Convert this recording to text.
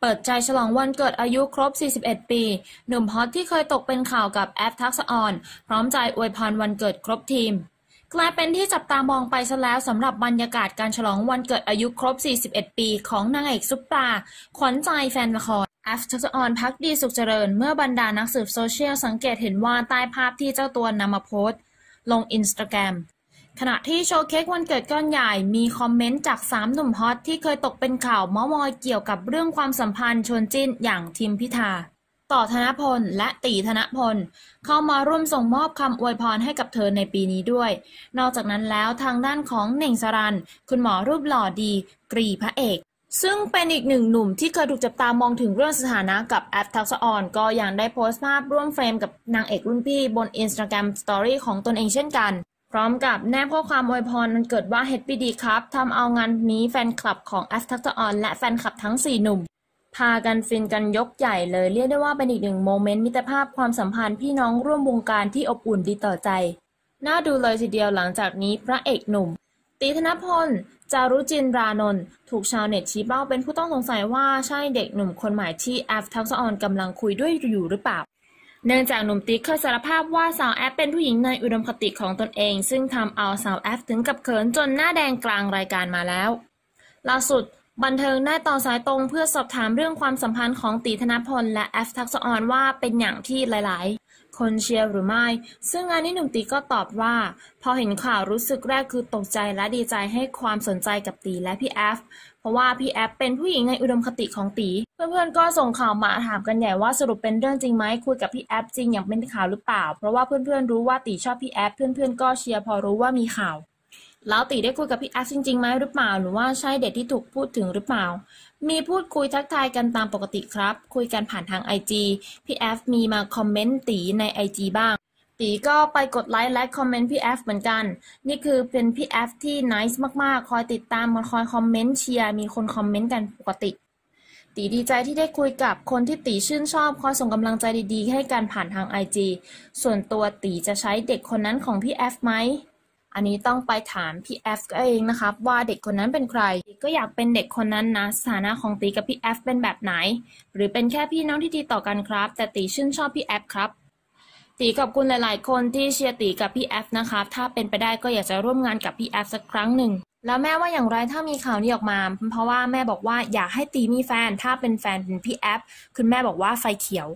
เปิดใจฉลองวันเกิดอายุครบ 41 ปี หนุ่มฮอตที่เคยตกเป็นข่าวกับแอฟทักษออน พร้อมใจอวยพรวันเกิดครบทีม กลายเป็นที่จับตามองไปซะแล้วสำหรับบรรยากาศการฉลองวันเกิดอายุครบ 41 ปีของนางเอกซุปตาขวัญใจแฟนละครแอฟทักษออนพักดีสุขเจริญ เมื่อบรรดานักสืบโซเชียลสังเกตเห็นว่าใต้ภาพที่เจ้าตัวนำมาโพสต์ลงอินสตาแกรมขณะที่โชว์เค้กวันเกิดก้อนใหญ่ มีคอมเมนต์จาก 3 หนุ่มฮอตที่เคยตกเป็นข่าวมอมอยเกี่ยวกับเรื่องความสัมพันธ์ชวนจิ้นอย่างทิมพิธา ต่อธนพล และตีธนพล เข้ามาร่วมส่งมอบคำอวยพรให้กับเธอในปีนี้ด้วย นอกจากนั้นแล้วทางด้านของเน่งสรันคุณหมอรูปหล่อดีกรีพระเอก ซึ่งเป็นอีกหนึ่งหนุ่มที่เคยถูกจับตามองถึงเรื่องสถานะกับแอปทักษออนก็ยังได้โพสต์ภาพร่วมเฟรมกับนางเอกรุ่นพี่ บนอินสตาแกรมสตอรี่ของตนเองเช่นกันพร้อมกับแนบข้อความอวยพรมันเกิดว่าเฮดีดีครับทำเอางานนี้แฟนคลับของแอ a s t ์ออนและแฟนคลับทั้ง 4 หนุ่ม พากันฟินกันยกใหญ่เลยเรียกได้ว่าเป็นอีกหนึ่งโมเมนต์มิตรภาพความสัมพันธ์พี่น้องร่วมวงการที่อบอุ่นดีต่อใจ น่าดูเลยทีเดียวหลังจากนี้พระเอกหนุ่ม ตีธนพล จารุจินรานนท์ถูกชาวเน็ตชี้เป้าเป็นผู้ต้องสงสัยว่าใช่เด็กหนุ่ม คนใหม่ที่แอฟทักษออนกำลังคุยด้วยอยู่หรือเปล่าเนื่องจากหนุ่มติ๊ก เคยสารภาพว่าสาวแอฟเป็นผู้หญิงในอุดมคติของตนเอง ซึ่งทำเอาสาวแอฟถึงกับเขินจนหน้าแดงกลางรายการมาแล้ว ล่าสุดบันเทิงได้ต่อสายตรงเพื่อสอบถามเรื่องความสัมพันธ์ของตีธนพลและแอฟทักษออนว่าเป็นอย่างที่หลายๆ คนเชียร์หรือไม่ ซึ่งงานนี้หนุ่มตีก็ตอบว่า พอเห็นข่าวรู้สึกแรกคือตกใจและดีใจให้ความสนใจกับตีและพี่แอฟเพราะว่าพี่แอฟเป็นผู้หญิงในอุดมคติของตี เพื่อนๆก็ส่งข่าวมาถามกันใหญ่ว่าสรุปเป็นเรื่องจริงไหมคุยกับพี่แอฟจริงอย่างเป็นข่าวหรือเปล่า เพราะว่าเพื่อนๆรู้ว่าตีชอบพี่แอฟเพื่อนๆก็เชียร์พอรู้ว่ามีข่าวแล้วตีได้คุยกับพี่แอดจริงๆไหมหรือเปล่า หรือว่าใช่เด็กที่ถูกพูดถึงหรือเปล่า มีพูดคุยทักทายกันตามปกติครับ คุยกันผ่านทางไอจีพี่แอฟมีมาคอมเมนต์ตีในไจีบ้าง ตีก็ไปกดไลค์และคอมเมนต์พี่แอฟเหมือนกัน นี่คือเป็นพี่แอฟที่นิสมากๆ คอยติดตามคอยคอมเมนต์เชียร์มีคนคอมเมนต์กันปกติ ตีดีใจที่ได้คุยกับคนที่ตีชื่นชอบคอยส่งกำลังใจดี ๆ ให้กันผ่านทางไจีส่วนตัวตีจะใช้เด็กคนนั้นของพี่แอฟไหมอันนี้ต้องไปถามพี่แอฟก็เองนะครับว่าเด็กคนนั้นเป็นใครก็อยากเป็นเด็กคนนั้นนะสถานะของตีกับพี่แอฟเป็นแบบไหน หรือเป็นแค่พี่น้องที่ดีต่อกันครับ แต่ตีชื่นชอบพี่แอฟครับตีขอบคุณหลายๆ คนที่เชียร์ตีกับพี่แอฟนะครับถ้าเป็นไปได้ก็อยากจะร่วมงานกับพี่แอฟสักครั้งหนึ่ง แล้วแม่ว่าอย่างไรถ้ามีข่าวนี้ออกมา เพราะว่าแม่บอกว่าอยากให้ตีมีแฟนถ้าเป็นแฟนเป็นพี่แอฟคุณแม่บอกว่าไฟเขียว